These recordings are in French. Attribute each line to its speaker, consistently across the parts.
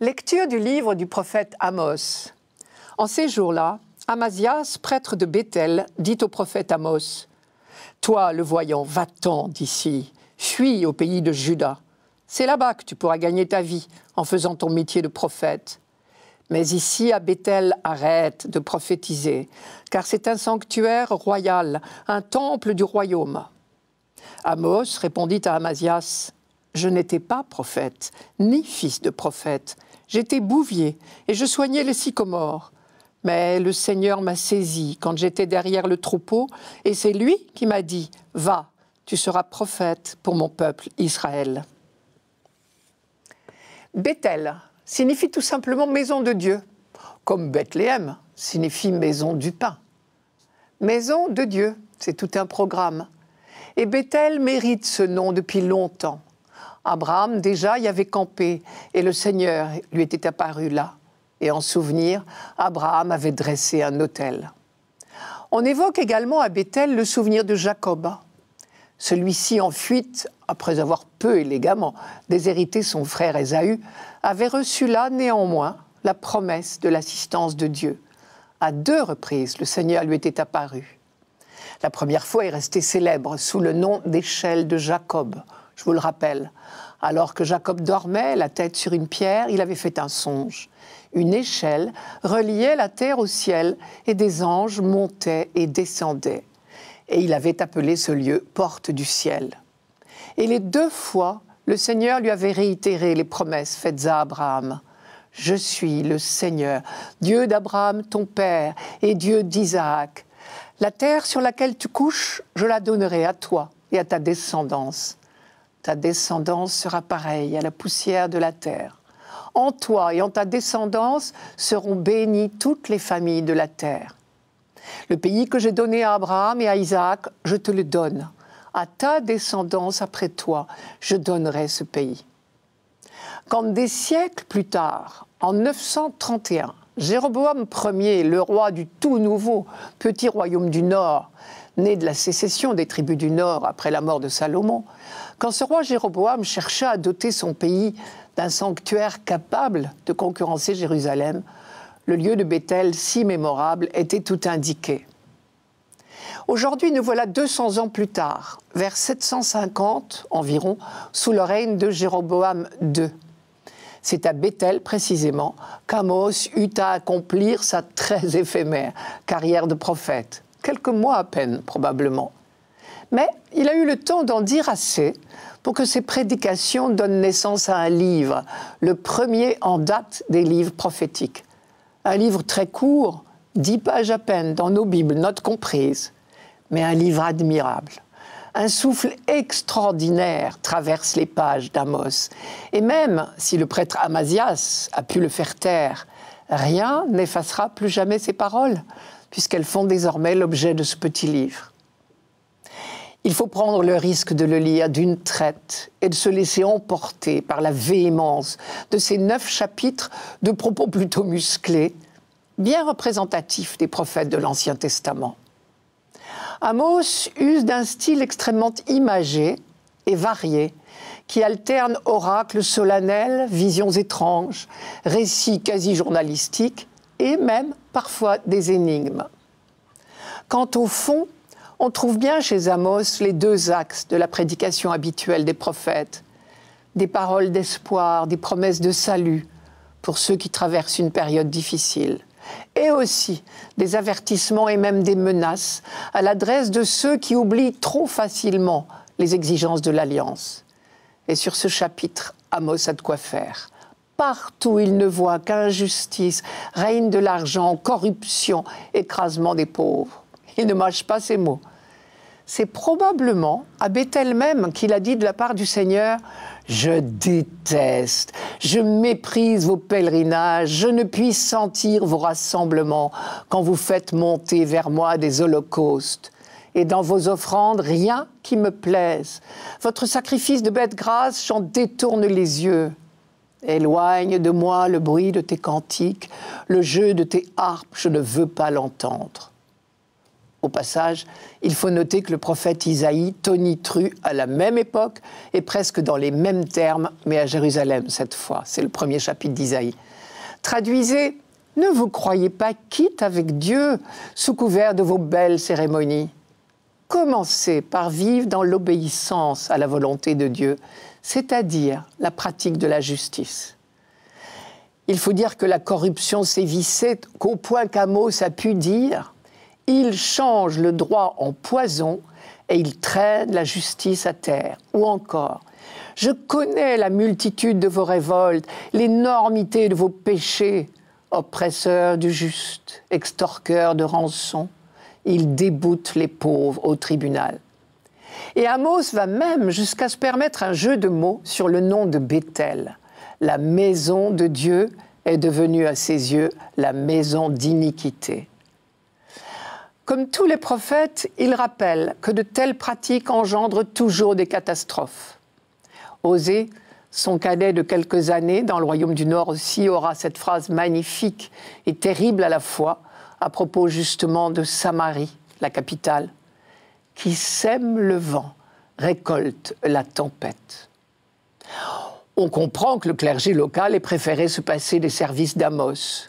Speaker 1: Lecture du livre du prophète Amos. En ces jours-là, Amasias, prêtre de Béthel, dit au prophète Amos Toi, le voyant, va-t'en d'ici, fuis au pays de Juda. C'est là-bas que tu pourras gagner ta vie en faisant ton métier de prophète. Mais ici, à Bethel, arrête de prophétiser, car c'est un sanctuaire royal, un temple du royaume. Amos répondit à Amasias je n'étais pas prophète, ni fils de prophète. J'étais bouvier, et je soignais les sycomores. Mais le Seigneur m'a saisi quand j'étais derrière le troupeau, et c'est lui qui m'a dit, Va, tu seras prophète pour mon peuple Israël. Bethel signifie tout simplement maison de Dieu, comme Bethléem signifie maison du pain. Maison de Dieu, c'est tout un programme. Et Bethel mérite ce nom depuis longtemps. Abraham déjà y avait campé, et le Seigneur lui était apparu là. Et en souvenir, Abraham avait dressé un autel. On évoque également à Bethel le souvenir de Jacob. Celui-ci, en fuite, après avoir peu élégamment déshérité son frère Ésaü, avait reçu là néanmoins la promesse de l'assistance de Dieu. À deux reprises, le Seigneur lui était apparu. La première fois est restée célèbre sous le nom d'échelle de Jacob, je vous le rappelle. Alors que Jacob dormait, la tête sur une pierre, il avait fait un songe. Une échelle reliait la terre au ciel, et des anges montaient et descendaient. Et il avait appelé ce lieu porte du ciel. Et les deux fois, le Seigneur lui avait réitéré les promesses faites à Abraham. Je suis le Seigneur, Dieu d'Abraham ton père et Dieu d'Isaac. La terre sur laquelle tu couches, je la donnerai à toi et à ta descendance. Ta descendance sera pareille à la poussière de la terre. En toi et en ta descendance seront bénies toutes les familles de la terre. Le pays que j'ai donné à Abraham et à Isaac, je te le donne. À ta descendance après toi, je donnerai ce pays. Quand des siècles plus tard, en 931, Jéroboam Ier, le roi du tout nouveau petit royaume du Nord, Né de la sécession des tribus du Nord après la mort de Salomon, quand ce roi Jéroboam chercha à doter son pays d'un sanctuaire capable de concurrencer Jérusalem, le lieu de Bethel, si mémorable, était tout indiqué. Aujourd'hui, nous voilà 200 ans plus tard, vers 750 environ, sous le règne de Jéroboam II. C'est à Bethel, précisément, qu'Amos eut à accomplir sa très éphémère carrière de prophète quelques mois à peine probablement. Mais il a eu le temps d'en dire assez pour que ses prédications donnent naissance à un livre, le premier en date des livres prophétiques. Un livre très court, dix pages à peine dans nos Bibles, notes comprises, mais un livre admirable. Un souffle extraordinaire traverse les pages d'Amos. Et même si le prêtre Amasias a pu le faire taire, rien n'effacera plus jamais ses paroles puisqu'elles font désormais l'objet de ce petit livre. Il faut prendre le risque de le lire d'une traite et de se laisser emporter par la véhémence de ces neuf chapitres de propos plutôt musclés, bien représentatifs des prophètes de l'Ancien Testament. Amos use d'un style extrêmement imagé et varié, qui alterne oracles solennels, visions étranges, récits quasi journalistiques et même parfois des énigmes. Quant au fond, on trouve bien chez Amos les deux axes de la prédication habituelle des prophètes, des paroles d'espoir, des promesses de salut pour ceux qui traversent une période difficile, et aussi des avertissements et même des menaces à l'adresse de ceux qui oublient trop facilement les exigences de l'Alliance. Et sur ce chapitre, Amos a de quoi faire partout il ne voit qu'injustice, règne de l'argent, corruption, écrasement des pauvres. Il ne mâche pas ces mots. C'est probablement à Bethel même qu'il a dit de la part du Seigneur Je déteste, je méprise vos pèlerinages, je ne puis sentir vos rassemblements quand vous faites monter vers moi des holocaustes et dans vos offrandes rien qui me plaise. Votre sacrifice de bête grasse, j'en détourne les yeux. Éloigne de moi le bruit de tes cantiques, le jeu de tes harpes, je ne veux pas l'entendre. Au passage, il faut noter que le prophète Isaïe tonitru à la même époque et presque dans les mêmes termes, mais à Jérusalem cette fois. C'est le premier chapitre d'Isaïe. Traduisez Ne vous croyez pas quitte avec Dieu sous couvert de vos belles cérémonies. Commencez par vivre dans l'obéissance à la volonté de Dieu c'est-à-dire la pratique de la justice. Il faut dire que la corruption sévissait qu'au point qu'Amos a pu dire il change le droit en poison et il traîne la justice à terre. Ou encore, je connais la multitude de vos révoltes, l'énormité de vos péchés, oppresseurs du juste, extorqueurs de rançons. Il déboutent les pauvres au tribunal. Et Amos va même jusqu'à se permettre un jeu de mots sur le nom de Bethel. La maison de Dieu est devenue à ses yeux la maison d'iniquité. Comme tous les prophètes, il rappelle que de telles pratiques engendrent toujours des catastrophes. Osée, son cadet de quelques années, dans le royaume du Nord aussi, aura cette phrase magnifique et terrible à la fois à propos justement de Samarie, la capitale qui sème le vent récolte la tempête. On comprend que le clergé local ait préféré se passer des services d'Amos.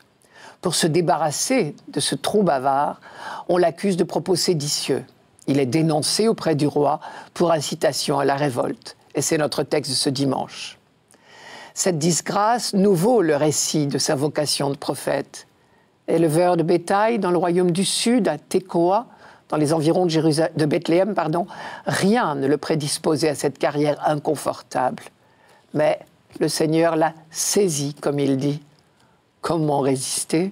Speaker 1: Pour se débarrasser de ce trou bavard, on l'accuse de propos séditieux. Il est dénoncé auprès du roi pour incitation à la révolte. Et c'est notre texte de ce dimanche. Cette disgrâce nous le récit de sa vocation de prophète. Éleveur de bétail dans le royaume du Sud, à Tekoa, dans les environs de, Jérusalem, de Bethléem, pardon, rien ne le prédisposait à cette carrière inconfortable. Mais le Seigneur l'a saisi, comme il dit. Comment résister